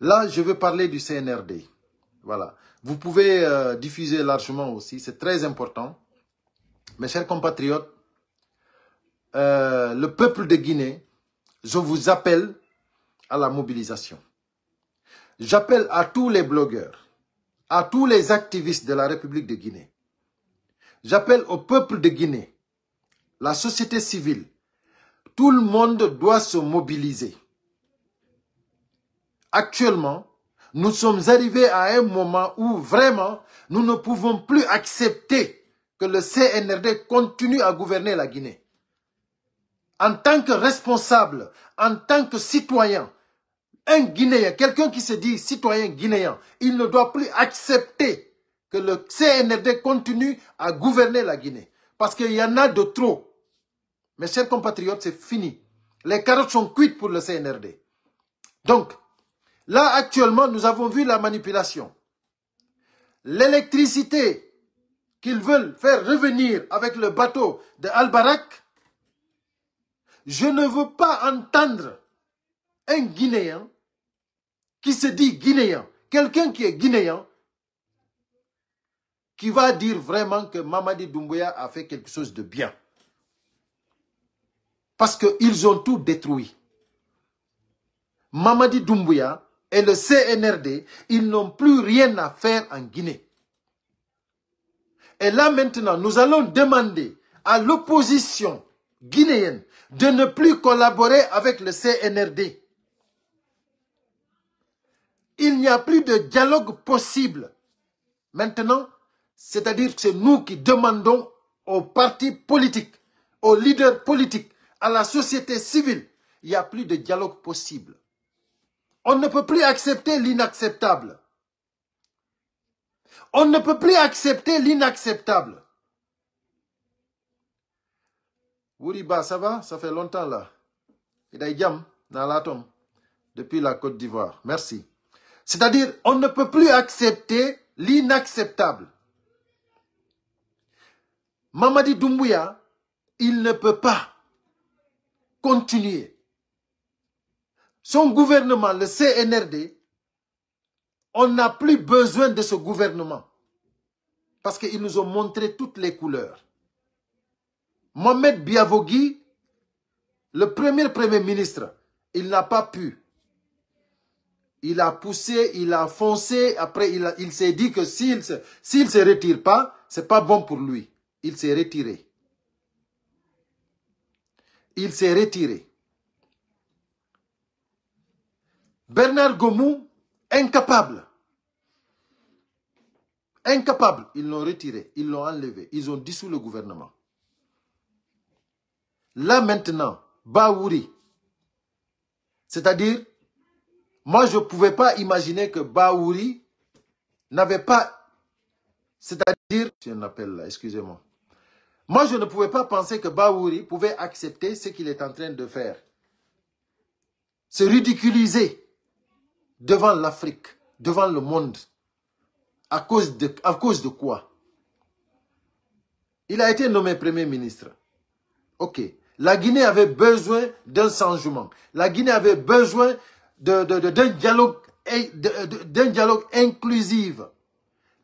Là, je veux parler du CNRD. Voilà. Vous pouvez euh, diffuser largement aussi, c'est très important. Mes chers compatriotes, euh, le peuple de Guinée, je vous appelle à la mobilisation. J'appelle à tous les blogueurs, à tous les activistes de la République de Guinée. J'appelle au peuple de Guinée, la société civile. Tout le monde doit se mobiliser actuellement, nous sommes arrivés à un moment où vraiment, nous ne pouvons plus accepter que le CNRD continue à gouverner la Guinée. En tant que responsable, en tant que citoyen, un Guinéen, quelqu'un qui se dit citoyen guinéen, il ne doit plus accepter que le CNRD continue à gouverner la Guinée. Parce qu'il y en a de trop. Mes chers compatriotes, c'est fini. Les carottes sont cuites pour le CNRD. Donc, Là, actuellement, nous avons vu la manipulation. L'électricité qu'ils veulent faire revenir avec le bateau de Al-Barak, je ne veux pas entendre un Guinéen qui se dit Guinéen, quelqu'un qui est Guinéen, qui va dire vraiment que Mamadi Doumbouya a fait quelque chose de bien. Parce qu'ils ont tout détruit. Mamadi Doumbouya, et le CNRD, ils n'ont plus rien à faire en Guinée. Et là maintenant, nous allons demander à l'opposition guinéenne de ne plus collaborer avec le CNRD. Il n'y a plus de dialogue possible. Maintenant, c'est-à-dire que c'est nous qui demandons aux partis politiques, aux leaders politiques, à la société civile, il n'y a plus de dialogue possible. On ne peut plus accepter l'inacceptable. On ne peut plus accepter l'inacceptable. Wouriba, ça va Ça fait longtemps là. Il a dans depuis la Côte d'Ivoire. Merci. C'est-à-dire, on ne peut plus accepter l'inacceptable. Mamadi Doumbouya, il ne peut pas continuer son gouvernement, le CNRD, on n'a plus besoin de ce gouvernement. Parce qu'ils nous ont montré toutes les couleurs. Mohamed Biavogui, le premier premier ministre, il n'a pas pu. Il a poussé, il a foncé. Après, il, s'est dit que s'il ne se, se retire pas, ce n'est pas bon pour lui. Il s'est retiré. Il s'est retiré. Bernard Gomou, incapable. Incapable. Ils l'ont retiré, ils l'ont enlevé, ils ont dissous le gouvernement. Là maintenant, Baouri, c'est-à-dire, moi je ne pouvais pas imaginer que Baouri n'avait pas, c'est-à-dire, c'est un appel là, excusez-moi. Moi je ne pouvais pas penser que Baouri pouvait accepter ce qu'il est en train de faire. Se ridiculiser devant l'Afrique, devant le monde. À cause de, à cause de quoi Il a été nommé Premier ministre. Ok. La Guinée avait besoin d'un changement. La Guinée avait besoin d'un de, dialogue, dialogue inclusif.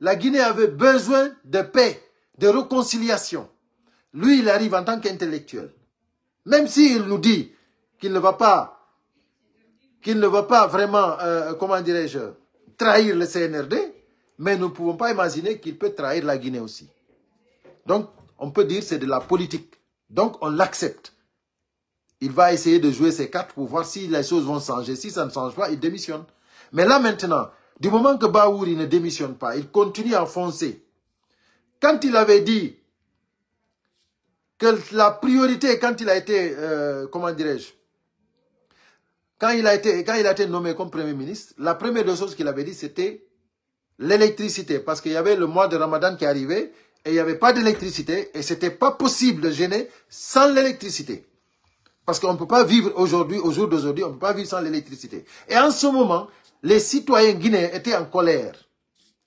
La Guinée avait besoin de paix, de réconciliation. Lui, il arrive en tant qu'intellectuel. Même s'il nous dit qu'il ne va pas qu'il ne veut pas vraiment, euh, comment dirais-je, trahir le CNRD, mais nous ne pouvons pas imaginer qu'il peut trahir la Guinée aussi. Donc, on peut dire c'est de la politique. Donc, on l'accepte. Il va essayer de jouer ses cartes pour voir si les choses vont changer. Si ça ne change pas, il démissionne. Mais là maintenant, du moment que Baouri ne démissionne pas, il continue à enfoncer. Quand il avait dit que la priorité, quand il a été, euh, comment dirais-je, quand il, a été, quand il a été nommé comme Premier ministre, la première des choses qu'il avait dit, c'était l'électricité. Parce qu'il y avait le mois de Ramadan qui arrivait et il n'y avait pas d'électricité et ce n'était pas possible de gêner sans l'électricité. Parce qu'on ne peut pas vivre aujourd'hui, au jour d'aujourd'hui, on ne peut pas vivre sans l'électricité. Et en ce moment, les citoyens guinéens étaient en colère.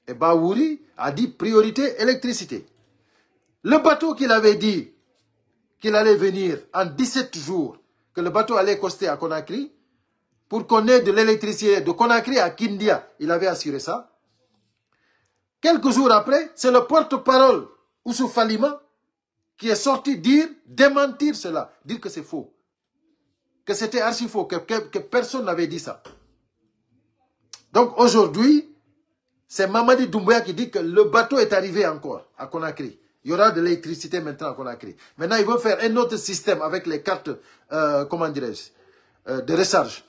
Et Baouri a dit priorité électricité. Le bateau qu'il avait dit qu'il allait venir en 17 jours, que le bateau allait coster à Conakry, pour qu'on ait de l'électricité de Conakry à Kindia. Il avait assuré ça. Quelques jours après, c'est le porte-parole Oussou Falima qui est sorti dire, démentir cela, dire que c'est faux. Que c'était archi faux, que, personne n'avait dit ça. Donc aujourd'hui, c'est Mamadi Doumbouya qui dit que le bateau est arrivé encore à Conakry. Il y aura de l'électricité maintenant à Conakry. Maintenant, ils veulent faire un autre système avec les cartes, euh, comment dirais-je, euh, de recharge.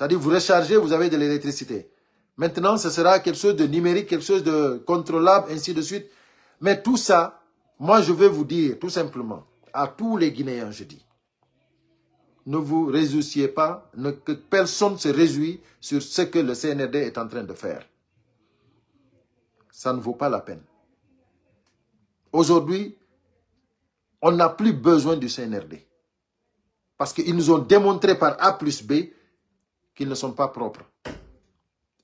C'est-à-dire, vous rechargez, vous avez de l'électricité. Maintenant, ce sera quelque chose de numérique, quelque chose de contrôlable, ainsi de suite. Mais tout ça, moi, je veux vous dire, tout simplement, à tous les Guinéens, je dis, ne vous réjouissiez pas, ne, que personne se réjouit sur ce que le CNRD est en train de faire. Ça ne vaut pas la peine. Aujourd'hui, on n'a plus besoin du CNRD. Parce qu'ils nous ont démontré par A plus B qu'ils ne sont pas propres.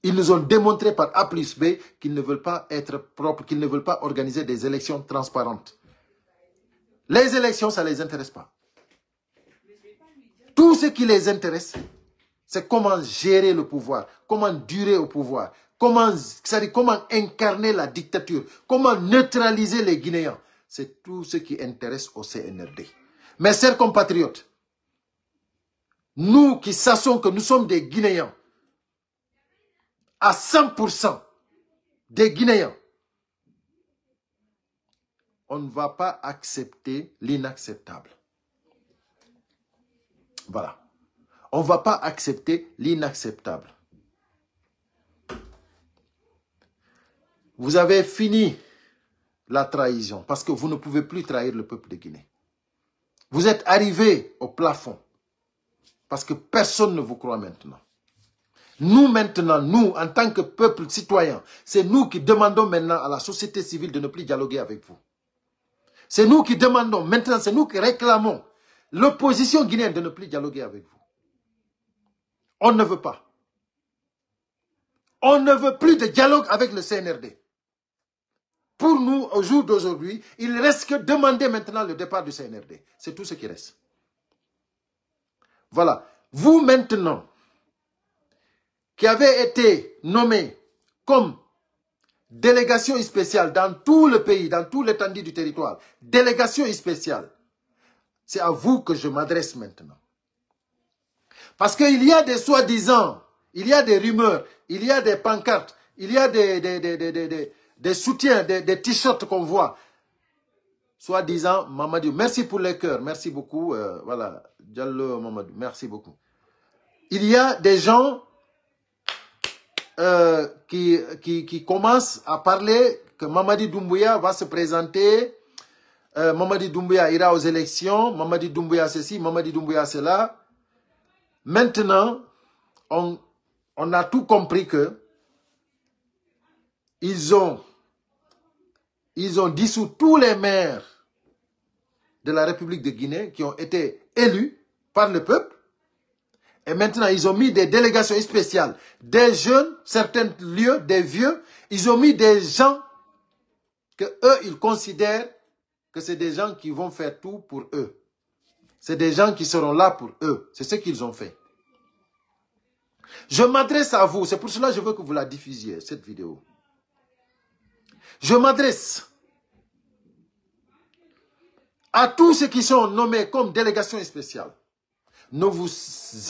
Ils nous ont démontré par A plus B qu'ils ne veulent pas être propres, qu'ils ne veulent pas organiser des élections transparentes. Les élections, ça ne les intéresse pas. Tout ce qui les intéresse, c'est comment gérer le pouvoir, comment durer au pouvoir, comment, comment incarner la dictature, comment neutraliser les Guinéens. C'est tout ce qui intéresse au CNRD. Mes chers compatriotes, nous qui sachons que nous sommes des Guinéens, à 100% des Guinéens, on ne va pas accepter l'inacceptable. Voilà. On ne va pas accepter l'inacceptable. Vous avez fini la trahison parce que vous ne pouvez plus trahir le peuple de Guinée. Vous êtes arrivé au plafond. Parce que personne ne vous croit maintenant. Nous maintenant, nous, en tant que peuple citoyen, c'est nous qui demandons maintenant à la société civile de ne plus dialoguer avec vous. C'est nous qui demandons, maintenant c'est nous qui réclamons l'opposition guinéenne de ne plus dialoguer avec vous. On ne veut pas. On ne veut plus de dialogue avec le CNRD. Pour nous, au jour d'aujourd'hui, il reste que demander maintenant le départ du CNRD. C'est tout ce qui reste. Voilà. Vous maintenant, qui avez été nommé comme délégation spéciale dans tout le pays, dans tout l'étendue du territoire, délégation spéciale, c'est à vous que je m'adresse maintenant. Parce qu'il y a des soi-disant, il y a des rumeurs, il y a des pancartes, il y a des, des, des soutiens, des, t-shirts qu'on voit, Soi-disant, Mamadou, merci pour les cœurs, merci beaucoup. Euh, voilà, Diallo Mamadou, merci beaucoup. Il y a des gens euh, qui, qui, commencent à parler que Mamadi Doumbouya va se présenter, euh, Mamadi Doumbouya ira aux élections, Mamadi Doumbouya ceci, Mamadi Doumbouya cela. Maintenant, on, on a tout compris que ils ont, ils ont dissous tous les maires de la République de Guinée qui ont été élus par le peuple. Et maintenant, ils ont mis des délégations spéciales, des jeunes, certains lieux, des vieux. Ils ont mis des gens que eux, ils considèrent que c'est des gens qui vont faire tout pour eux. C'est des gens qui seront là pour eux. C'est ce qu'ils ont fait. Je m'adresse à vous. C'est pour cela que je veux que vous la diffusiez, cette vidéo. Je m'adresse à tous ceux qui sont nommés comme délégation spéciale, ne vous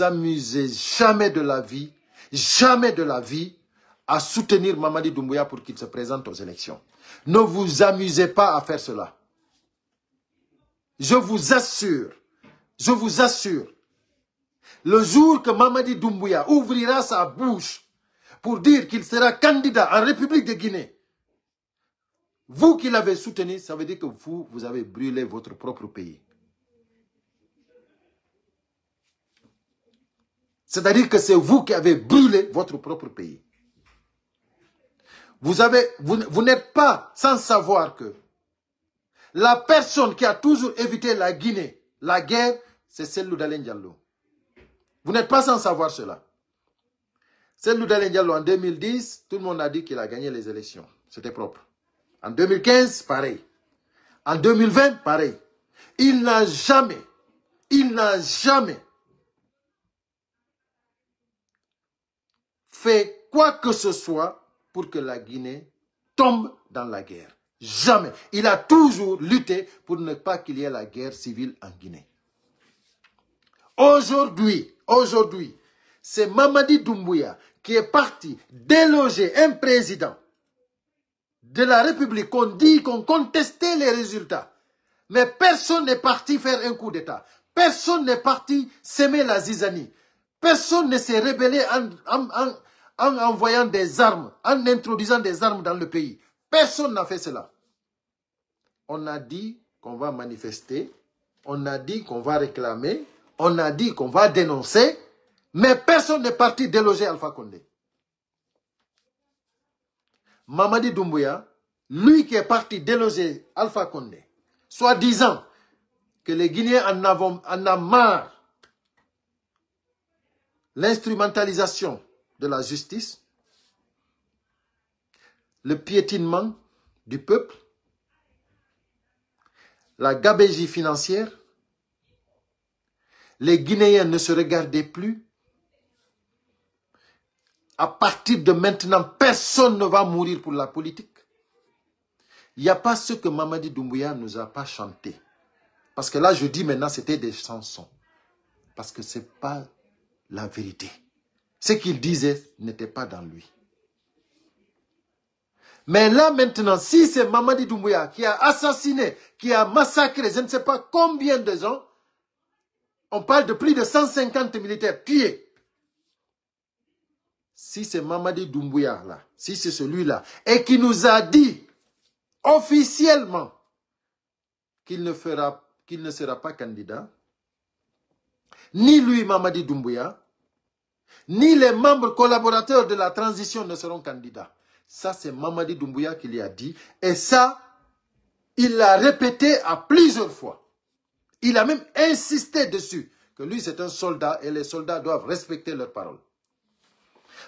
amusez jamais de la vie, jamais de la vie, à soutenir Mamadi Doumbouya pour qu'il se présente aux élections. Ne vous amusez pas à faire cela. Je vous assure, je vous assure, le jour que Mamadi Doumbouya ouvrira sa bouche pour dire qu'il sera candidat en République de Guinée, vous qui l'avez soutenu, ça veut dire que vous, vous avez brûlé votre propre pays. C'est-à-dire que c'est vous qui avez brûlé votre propre pays. Vous, vous, n'êtes pas sans savoir que la personne qui a toujours évité la Guinée, la guerre, c'est celle d'Alen Diallo. Vous n'êtes pas sans savoir cela. Celle d'Alain Diallo en 2010, tout le monde a dit qu'il a gagné les élections. C'était propre. En 2015, pareil. En 2020, pareil. Il n'a jamais, il n'a jamais fait quoi que ce soit pour que la Guinée tombe dans la guerre. Jamais. Il a toujours lutté pour ne pas qu'il y ait la guerre civile en Guinée. Aujourd'hui, aujourd'hui, c'est Mamadi Doumbouya qui est parti déloger un président de la République qu'on dit qu'on contestait les résultats. Mais personne n'est parti faire un coup d'État. Personne n'est parti s'aimer la zizanie. Personne ne s'est rébellé en, en, envoyant des armes, en introduisant des armes dans le pays. Personne n'a fait cela. On a dit qu'on va manifester, on a dit qu'on va réclamer, on a dit qu'on va dénoncer, mais personne n'est parti déloger Alpha Condé. Mamadi Doumbouya, lui qui est parti déloger Alpha Condé, soit disant que les Guinéens en, ont en marre l'instrumentalisation de la justice, le piétinement du peuple, la gabégie financière, les Guinéens ne se regardaient plus, à partir de maintenant, personne ne va mourir pour la politique. Il n'y a pas ce que Mamadi Doumbouya nous a pas chanté. Parce que là, je dis maintenant, c'était des chansons. Parce que ce n'est pas la vérité. Ce qu'il disait n'était pas dans lui. Mais là maintenant, si c'est Mamadi Doumbouya qui a assassiné, qui a massacré, je ne sais pas combien de gens, on parle de plus de 150 militaires tués si c'est Mamadi Doumbouya, là, si c'est celui-là, et qui nous a dit officiellement qu'il ne, fera, qu'il ne sera pas candidat, ni lui, Mamadi Doumbouya, ni les membres collaborateurs de la transition ne seront candidats. Ça, c'est Mamadi Doumbouya qui l'a dit. Et ça, il l'a répété à plusieurs fois. Il a même insisté dessus que lui, c'est un soldat et les soldats doivent respecter leurs paroles.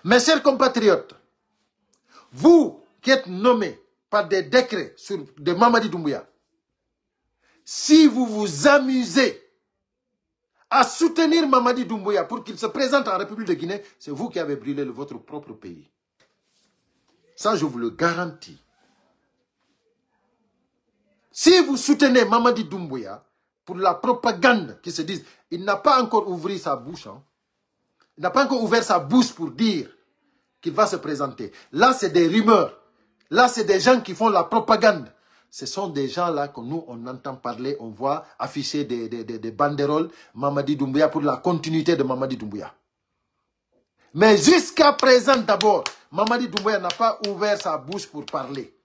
Mes chers compatriotes, vous qui êtes nommés par des décrets sur, de Mamadi Doumbouya, si vous vous amusez à soutenir Mamadi Doumbouya pour qu'il se présente en République de Guinée, c'est vous qui avez brûlé votre propre pays. Ça, je vous le garantis. Si vous soutenez Mamadi Doumbouya pour la propagande qui se dit, il n'a pas encore ouvert sa bouche, hein, il n'a pas encore ouvert sa bouche pour dire qu'il va se présenter. Là, c'est des rumeurs. Là, c'est des gens qui font la propagande. Ce sont des gens-là que nous, on entend parler, on voit afficher des, des, des, banderoles Mamadi Doumbouya pour la continuité de Mamadi Doumbouya. Mais jusqu'à présent, d'abord, Mamadi Doumbouya n'a pas ouvert sa bouche pour parler.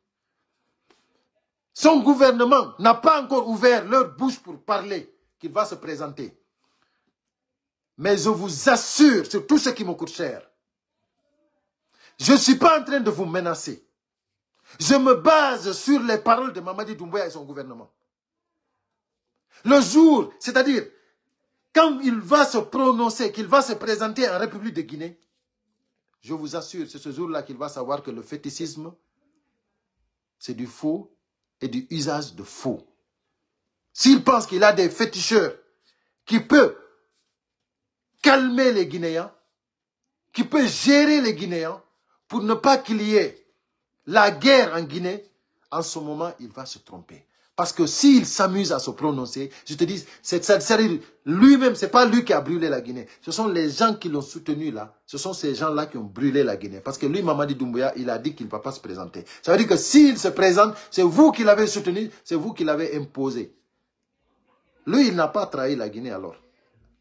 Son gouvernement n'a pas encore ouvert leur bouche pour parler qu'il va se présenter. Mais je vous assure sur tout ce qui me coûte cher. Je ne suis pas en train de vous menacer. Je me base sur les paroles de Mamadi Doumbouya et son gouvernement. Le jour, c'est-à-dire, quand il va se prononcer, qu'il va se présenter en République de Guinée, je vous assure, c'est ce jour-là qu'il va savoir que le fétichisme, c'est du faux et du usage de faux. S'il pense qu'il a des féticheurs qui peuvent calmer les Guinéens, qui peut gérer les Guinéens pour ne pas qu'il y ait la guerre en Guinée, en ce moment, il va se tromper. Parce que s'il s'amuse à se prononcer, je te dis, c'est lui-même, c'est pas lui qui a brûlé la Guinée. Ce sont les gens qui l'ont soutenu là. Ce sont ces gens-là qui ont brûlé la Guinée. Parce que lui, Mamadi Doumbouya, il a dit qu'il ne va pas se présenter. Ça veut dire que s'il se présente, c'est vous qui l'avez soutenu, c'est vous qui l'avez imposé. Lui, il n'a pas trahi la Guinée alors.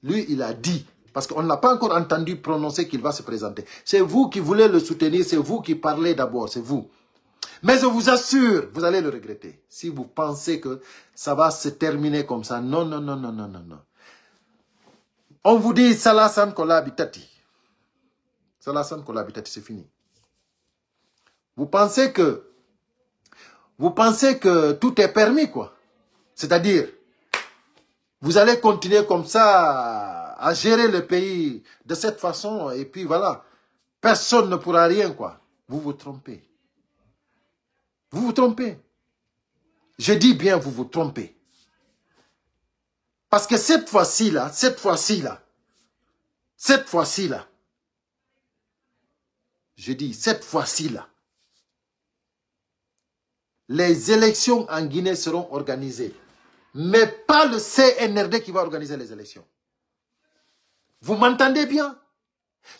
Lui, il a dit parce qu'on n'a pas encore entendu prononcer qu'il va se présenter. C'est vous qui voulez le soutenir, c'est vous qui parlez d'abord, c'est vous. Mais je vous assure, vous allez le regretter. Si vous pensez que ça va se terminer comme ça, non, non, non, non, non, non, non. On vous dit Salah Kolabitati. Salah Kolabitati, c'est fini. Vous pensez que vous pensez que tout est permis, quoi. C'est-à-dire, vous allez continuer comme ça à gérer le pays de cette façon, et puis voilà, personne ne pourra rien, quoi. Vous vous trompez. Vous vous trompez. Je dis bien, vous vous trompez. Parce que cette fois-ci, là, cette fois-ci, là, cette fois-ci, là, je dis, cette fois-ci, là, les élections en Guinée seront organisées, mais pas le CNRD qui va organiser les élections. Vous m'entendez bien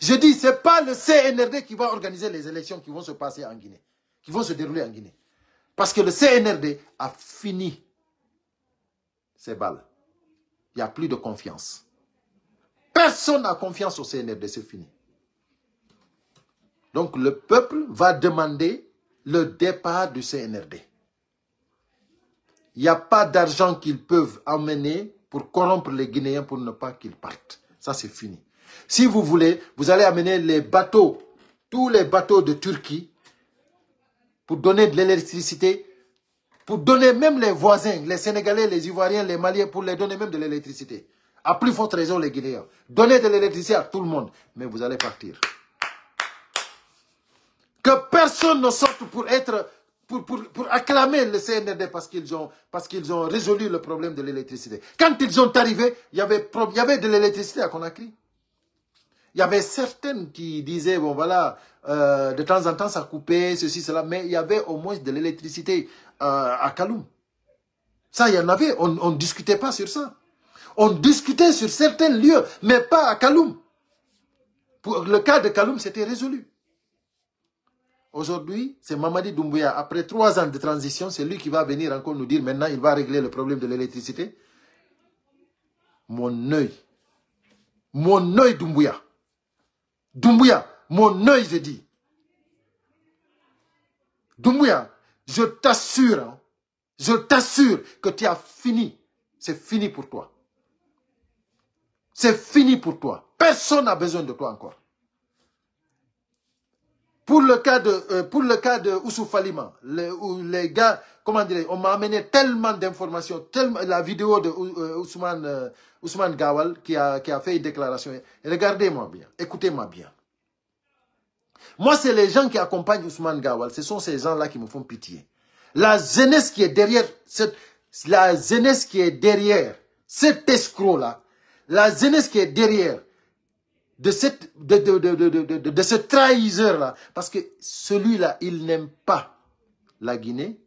Je dis, ce n'est pas le CNRD qui va organiser les élections qui vont se passer en Guinée, qui vont se dérouler en Guinée. Parce que le CNRD a fini ses balles. Il n'y a plus de confiance. Personne n'a confiance au CNRD, c'est fini. Donc le peuple va demander le départ du CNRD. Il n'y a pas d'argent qu'ils peuvent emmener pour corrompre les Guinéens pour ne pas qu'ils partent. Ça, c'est fini. Si vous voulez, vous allez amener les bateaux, tous les bateaux de Turquie, pour donner de l'électricité, pour donner même les voisins, les Sénégalais, les Ivoiriens, les Maliens, pour les donner même de l'électricité. À plus forte raison, les Guinéens. Donnez de l'électricité à tout le monde, mais vous allez partir. Que personne ne sorte pour être pour, pour, pour, acclamer le CNRD parce qu'ils ont, parce qu'ils ont résolu le problème de l'électricité. Quand ils sont arrivés, il y avait, il y avait de l'électricité à Conakry. Il y avait certaines qui disaient, bon voilà, euh, de temps en temps ça coupait, ceci, cela, mais il y avait au moins de l'électricité euh, à Kaloum. Ça, il y en avait, on ne discutait pas sur ça. On discutait sur certains lieux, mais pas à Kaloum. Pour le cas de Kaloum, c'était résolu. Aujourd'hui, c'est Mamadi Doumbouya. Après trois ans de transition, c'est lui qui va venir encore nous dire maintenant, il va régler le problème de l'électricité. Mon œil. Mon œil Doumbouya. Doumbouya, mon œil, je dis. Doumbouya, je t'assure, hein. je t'assure que tu as fini. C'est fini pour toi. C'est fini pour toi. Personne n'a besoin de toi encore. Pour le cas de, euh, pour le cas de les, les gars, comment dire, on m'a amené tellement d'informations, tellement, la vidéo de euh, euh, Gawal qui a, qui a fait une déclaration. Regardez-moi bien, écoutez-moi bien. Moi, c'est les gens qui accompagnent Ousmane Gawal. Ce sont ces gens-là qui me font pitié. La jeunesse qui est derrière, cette, la jeunesse qui est derrière cet escroc-là, la jeunesse qui est derrière de, cette, de, ce trahiseur-là. Parce que celui-là, il n'aime pas la Guinée.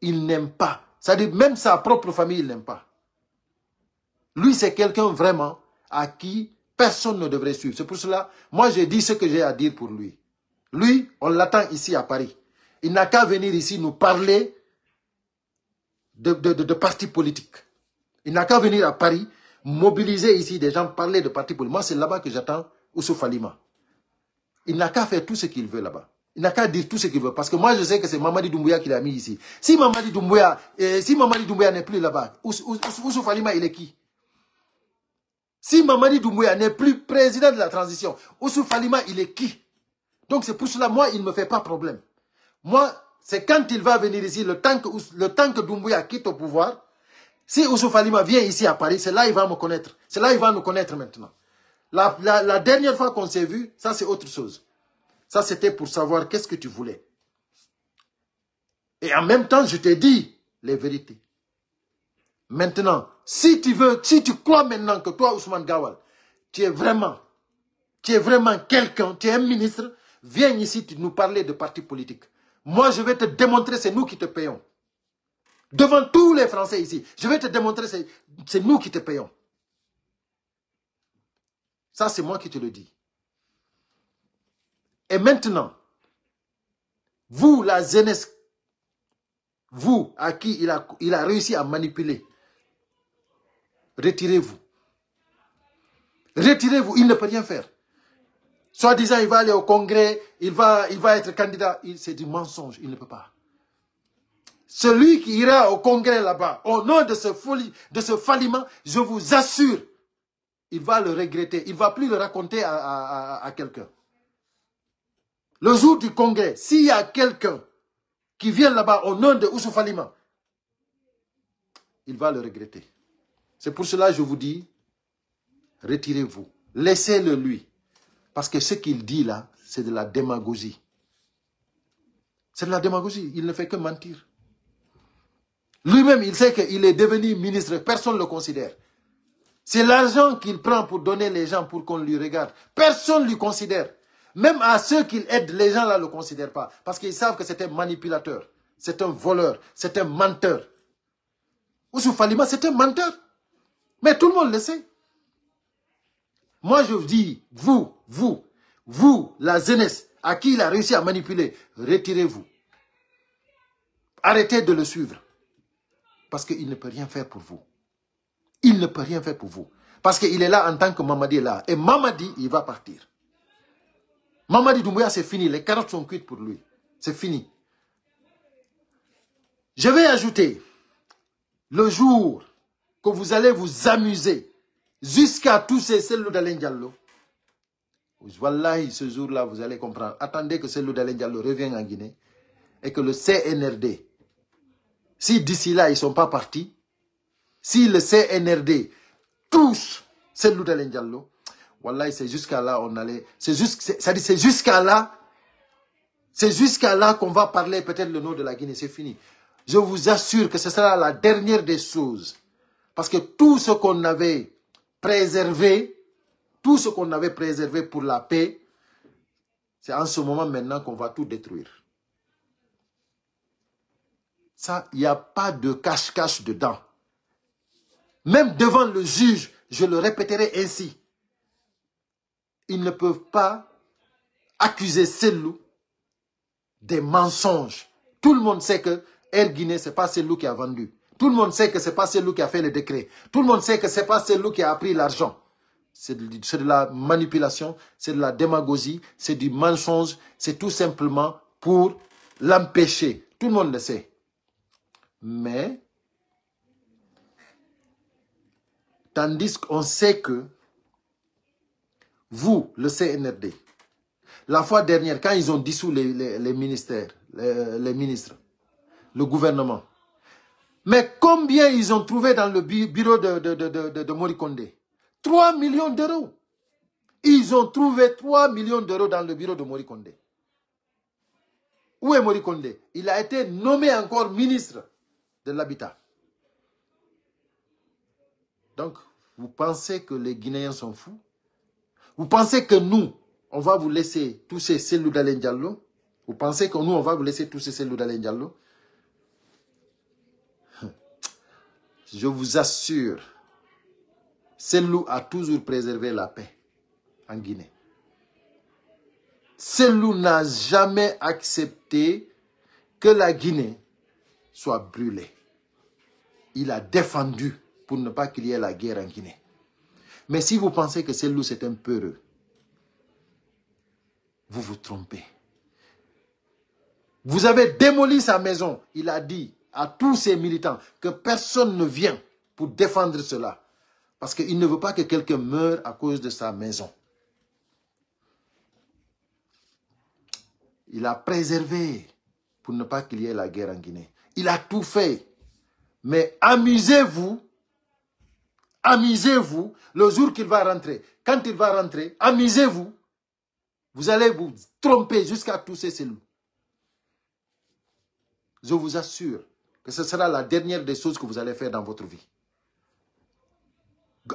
Il n'aime pas. C'est-à-dire même sa propre famille, il n'aime pas. Lui, c'est quelqu'un vraiment à qui personne ne devrait suivre. C'est pour cela, moi, j'ai dit ce que j'ai à dire pour lui. Lui, on l'attend ici à Paris. Il n'a qu'à venir ici nous parler de, de, de, de partis politiques. Il n'a qu'à venir à Paris mobiliser ici des gens, parler de parti pour Moi, c'est là-bas que j'attends Ousou Falima. Il n'a qu'à faire tout ce qu'il veut là-bas. Il n'a qu'à dire tout ce qu'il veut. Parce que moi, je sais que c'est Mamadi Doumbouya qui l'a mis ici. Si Mamadi Doumbouya, eh, si Mamadi Doumbouya n'est plus là-bas, Ousou Falima, il est qui Si Mamadi Doumbouya n'est plus président de la transition, Ousou Falima, il est qui Donc c'est pour cela, moi, il ne me fait pas problème. Moi, c'est quand il va venir ici, le temps que, le temps que Doumbouya quitte au pouvoir, si Oussouf Alima vient ici à Paris, c'est là qu'il va me connaître. C'est là qu'il va nous connaître maintenant. La, dernière fois qu'on s'est vu, ça c'est autre chose. Ça c'était pour savoir qu'est-ce que tu voulais. Et en même temps, je t'ai dit les vérités. Maintenant, si tu veux, si tu crois maintenant que toi, Ousmane Gawal, tu es vraiment, tu es vraiment quelqu'un, tu es un ministre, viens ici nous parler de parti politique. Moi, je vais te démontrer, c'est nous qui te payons. Devant tous les Français ici. Je vais te démontrer, c'est nous qui te payons. Ça, c'est moi qui te le dis. Et maintenant, vous, la jeunesse, vous à qui il a, il a réussi à manipuler, retirez-vous. Retirez-vous, il ne peut rien faire. Soit disant, il va aller au congrès, il va, il va être candidat. C'est du mensonge, il ne peut pas. Celui qui ira au congrès là-bas, au nom de ce, folie, de ce je vous assure, il va le regretter. Il ne va plus le raconter à, quelqu'un. Le jour du congrès, s'il y a quelqu'un qui vient là-bas au nom de ce Falima, il va le regretter. C'est pour cela que je vous dis, retirez-vous. Laissez-le lui. Parce que ce qu'il dit là, c'est de la démagogie. C'est de la démagogie. Il ne fait que mentir. Lui-même, il sait qu'il est devenu ministre. Personne ne le considère. C'est l'argent qu'il prend pour donner les gens pour qu'on lui regarde. Personne ne lui considère. Même à ceux qu'il aide, les gens là ne le considèrent pas. Parce qu'ils savent que c'est un manipulateur. C'est un voleur. C'est un menteur. Ousou c'est un menteur. Mais tout le monde le sait. Moi, je vous dis, vous, vous, vous, la jeunesse, à qui il a réussi à manipuler, retirez-vous. Arrêtez de le suivre. Parce qu'il ne peut rien faire pour vous. Il ne peut rien faire pour vous. Parce qu'il est là en tant que Mamadi est là. Et Mamadi, il va partir. Mamadi Doumbouya, c'est fini. Les carottes sont cuites pour lui. C'est fini. Je vais ajouter, le jour que vous allez vous amuser jusqu'à tousser celui d'Alain Diallo, ce jour-là, vous allez comprendre. Attendez que celle d'Alain Diallo revienne en Guinée et que le CNRD si d'ici là, ils ne sont pas partis, si le CNRD touche cette lutte de l'Indiallo, c'est jusqu'à là on allait. C'est c'est jusqu'à là. C'est jusqu'à là qu'on va parler peut-être le nom de la Guinée. C'est fini. Je vous assure que ce sera la dernière des choses. Parce que tout ce qu'on avait préservé, tout ce qu'on avait préservé pour la paix, c'est en ce moment maintenant qu'on va tout détruire. Ça, il n'y a pas de cache-cache dedans. Même devant le juge, je le répéterai ainsi. Ils ne peuvent pas accuser Selou des mensonges. Tout le monde sait que Air Guinée, ce n'est pas Selou qui a vendu. Tout le monde sait que ce n'est pas Selou qui a fait le décret. Tout le monde sait que ce n'est pas Selou qui a pris l'argent. C'est de, la manipulation, c'est de la démagogie, c'est du mensonge. C'est tout simplement pour l'empêcher. Tout le monde le sait mais tandis qu'on sait que vous, le CNRD, la fois dernière, quand ils ont dissous les, ministères, les, ministres, le gouvernement, mais combien ils ont trouvé dans le bureau de, de, de Morikonde 3 millions d'euros. Ils ont trouvé 3 millions d'euros dans le bureau de Morikonde. Où est Morikonde Il a été nommé encore ministre de l'habitat. Donc, vous pensez que les Guinéens sont fous Vous pensez que nous, on va vous laisser ces cellules d'Alain Diallo Vous pensez que nous, on va vous laisser ces cellules d'Alain Diallo hum. Je vous assure, Selou a toujours préservé la paix en Guinée. Selou n'a jamais accepté que la Guinée soit brûlé. Il a défendu pour ne pas qu'il y ait la guerre en Guinée. Mais si vous pensez que ce loup, c'est un peureux, vous vous trompez. Vous avez démoli sa maison. Il a dit à tous ses militants que personne ne vient pour défendre cela. Parce qu'il ne veut pas que quelqu'un meure à cause de sa maison. Il a préservé pour ne pas qu'il y ait la guerre en Guinée il a tout fait. Mais amusez-vous, amusez-vous le jour qu'il va rentrer. Quand il va rentrer, amusez-vous. Vous allez vous tromper jusqu'à tous ces loups. Je vous assure que ce sera la dernière des choses que vous allez faire dans votre vie.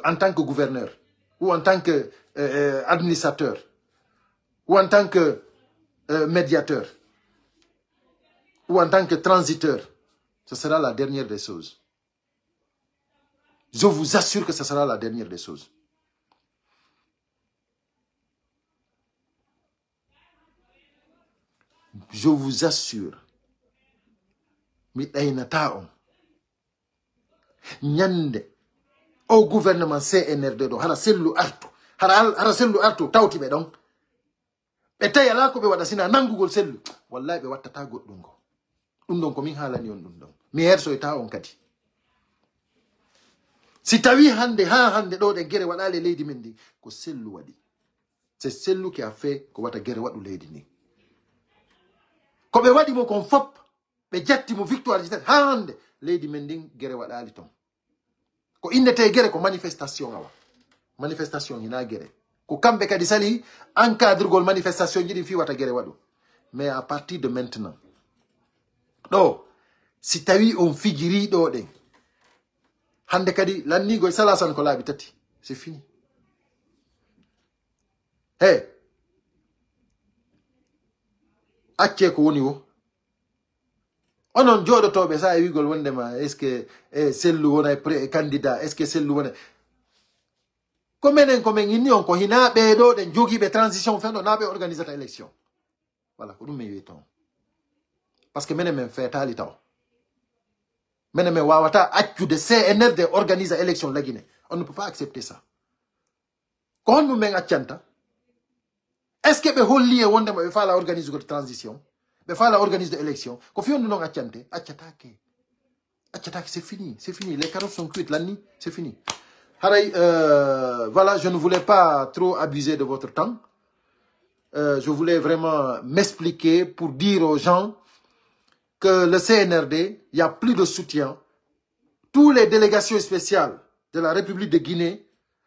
En tant que gouverneur, ou en tant que euh, euh, administrateur, ou en tant que euh, médiateur ou en tant que transiteur, ce sera la dernière des choses. Je vous assure que ce sera la dernière des choses. Je vous assure. Nyande. Au gouvernement cnrd ɗo hara sellu artu hara sellu artu tawti ɓe ɗon ɓe tawi ala ko nangugol sellu wallahi be wattata ɗum ɗon komin haalani on ɗum ɗon mi on kadi si tawi hande hande gere leydi ko sellu a fe ko gere leydi ko ɓe waɗi mo kon fop victoire ha hande leydi gere ko gere ko manifestation awa manifestation hina gere ko kamɓe kadi sali encadrugol manifestation ji fi wata gere mais à partir de maintenant Do. si tawi on do ɗen hande kadi lannigoye salasan ko labi tati c'est fini Hey. acce ko woni wo onon tobe sa e wigol wondema est ce que e sellu wona e candidat est ce que sellu wona ko comment comment ni on ko hina ɓeɗo jogi be transition fendo ɗo na ɓe organisata élection voilà ko ɗum parce que Parce que fait tali taw minen min wawata accude cnrd organise élection Guinée on ne peut pas accepter ça quand nous à accanta est ce que be holli e wondema transition ɓe fala organise de élection ko fiyondu c'est fini c'est fini les carottes sont cuites nuit, c'est fini haray euh, voilà je ne voulais pas trop abuser de votre temps euh, je voulais vraiment m'expliquer pour dire aux gens que le CNRD, il n'y a plus de soutien. Toutes les délégations spéciales de la République de Guinée,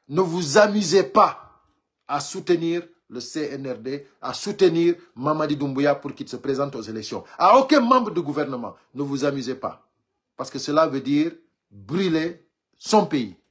ne vous amusez pas à soutenir le CNRD, à soutenir Mamadi Doumbouya pour qu'il se présente aux élections. À aucun membre du gouvernement, ne vous amusez pas. Parce que cela veut dire brûler son pays.